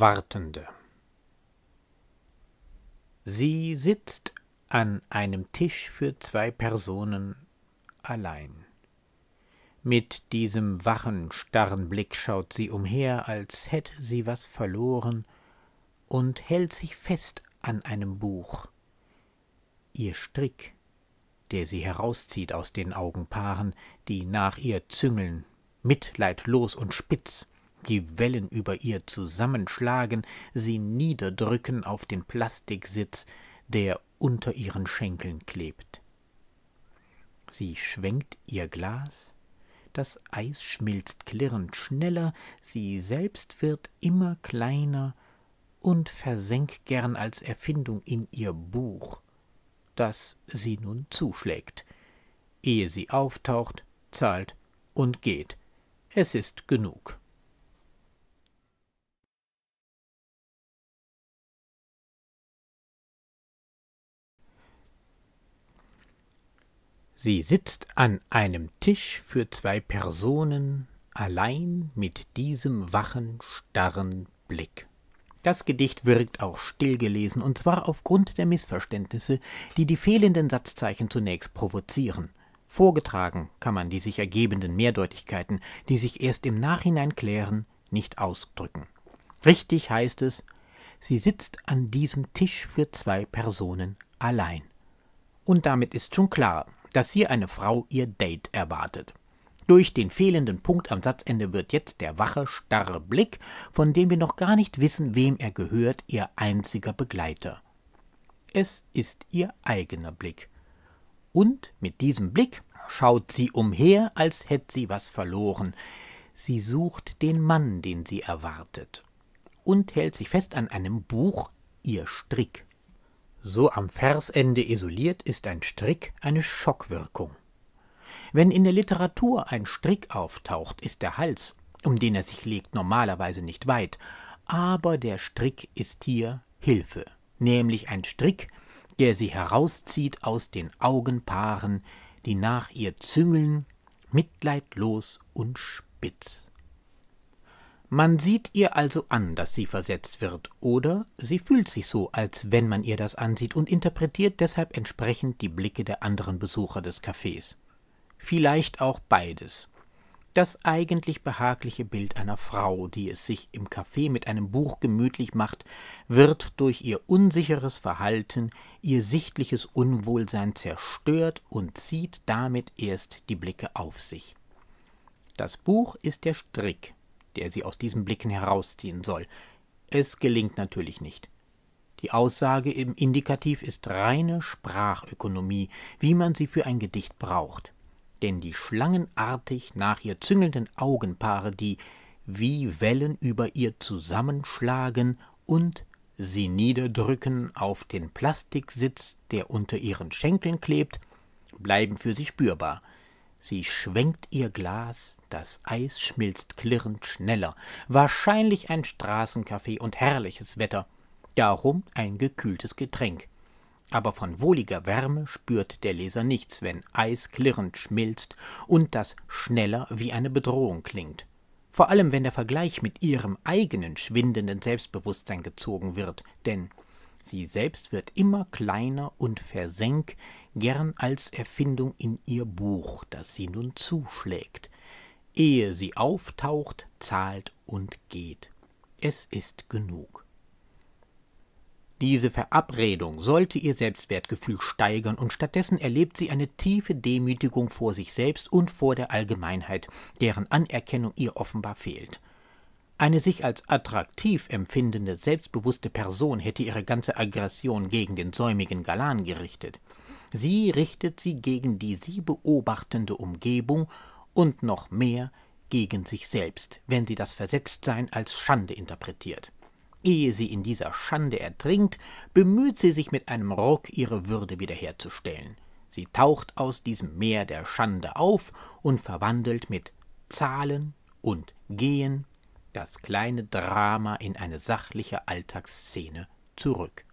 Wartende. Sie sitzt an einem Tisch für zwei Personen allein. Mit diesem wachen, starren Blick schaut sie umher, als hätte sie was verloren, und hält sich fest an einem Buch. Ihr Strick, der sie herauszieht aus den Augenpaaren, die nach ihr züngeln, mitleidlos und spitz, die Wellen über ihr zusammenschlagen, sie niederdrücken auf den Plastiksitz, der unter ihren Schenkeln klebt. Sie schwenkt ihr Glas, das Eis schmilzt klirrend schneller, sie selbst wird immer kleiner und versenkt gern als Erfindung in ihr Buch, das sie nun zuschlägt. Ehe sie auftaucht, zahlt und geht. Es ist genug. Sie sitzt an einem Tisch für zwei Personen, allein mit diesem wachen, starren Blick. Das Gedicht wirkt auch stillgelesen, und zwar aufgrund der Missverständnisse, die die fehlenden Satzzeichen zunächst provozieren. Vorgetragen kann man die sich ergebenden Mehrdeutigkeiten, die sich erst im Nachhinein klären, nicht ausdrücken. Richtig heißt es, sie sitzt an diesem Tisch für zwei Personen allein. Und damit ist schon klar, dass hier eine Frau ihr Date erwartet. Durch den fehlenden Punkt am Satzende wird jetzt der wache, starre Blick, von dem wir noch gar nicht wissen, wem er gehört, ihr einziger Begleiter. Es ist ihr eigener Blick. Und mit diesem Blick schaut sie umher, als hätte sie was verloren. Sie sucht den Mann, den sie erwartet, und hält sich fest an einem Buch, ihr Strick. So am Versende isoliert ist ein Strick eine Schockwirkung. Wenn in der Literatur ein Strick auftaucht, ist der Hals, um den er sich legt, normalerweise nicht weit, aber der Strick ist hier Hilfe, nämlich ein Strick, der sie herauszieht aus den Augenpaaren, die nach ihr züngeln, mitleidlos und spitz. Man sieht ihr also an, dass sie versetzt wird, oder sie fühlt sich so, als wenn man ihr das ansieht und interpretiert deshalb entsprechend die Blicke der anderen Besucher des Cafés. Vielleicht auch beides. Das eigentlich behagliche Bild einer Frau, die es sich im Café mit einem Buch gemütlich macht, wird durch ihr unsicheres Verhalten, ihr sichtliches Unwohlsein zerstört und zieht damit erst die Blicke auf sich. Das Buch ist der Strick, der sie aus diesen Blicken herausziehen soll. Es gelingt natürlich nicht. Die Aussage im Indikativ ist reine Sprachökonomie, wie man sie für ein Gedicht braucht. Denn die schlangenartig nach ihr züngelnden Augenpaare, die wie Wellen über ihr zusammenschlagen und sie niederdrücken auf den Plastiksitz, der unter ihren Schenkeln klebt, bleiben für sie spürbar. Sie schwenkt ihr Glas, das Eis schmilzt klirrend schneller. Wahrscheinlich ein Straßencafé und herrliches Wetter. Darum ein gekühltes Getränk. Aber von wohliger Wärme spürt der Leser nichts, wenn Eis klirrend schmilzt und das schneller wie eine Bedrohung klingt. Vor allem, wenn der Vergleich mit ihrem eigenen schwindenden Selbstbewusstsein gezogen wird, denn Sie selbst wird immer kleiner und versenk, gern als Erfindung in ihr Buch, das sie nun zuschlägt. Ehe sie auftaucht, zahlt und geht. Es ist genug. Diese Verabredung sollte ihr Selbstwertgefühl steigern und stattdessen erlebt sie eine tiefe Demütigung vor sich selbst und vor der Allgemeinheit, deren Anerkennung ihr offenbar fehlt. Eine sich als attraktiv empfindende, selbstbewusste Person hätte ihre ganze Aggression gegen den säumigen Galan gerichtet. Sie richtet sie gegen die sie beobachtende Umgebung und noch mehr gegen sich selbst, wenn sie das Versetztsein als Schande interpretiert. Ehe sie in dieser Schande ertrinkt, bemüht sie sich mit einem Ruck, ihre Würde wiederherzustellen. Sie taucht aus diesem Meer der Schande auf und verwandelt mit Zahlen und Gehen das kleine Drama in eine sachliche Alltagsszene zurück.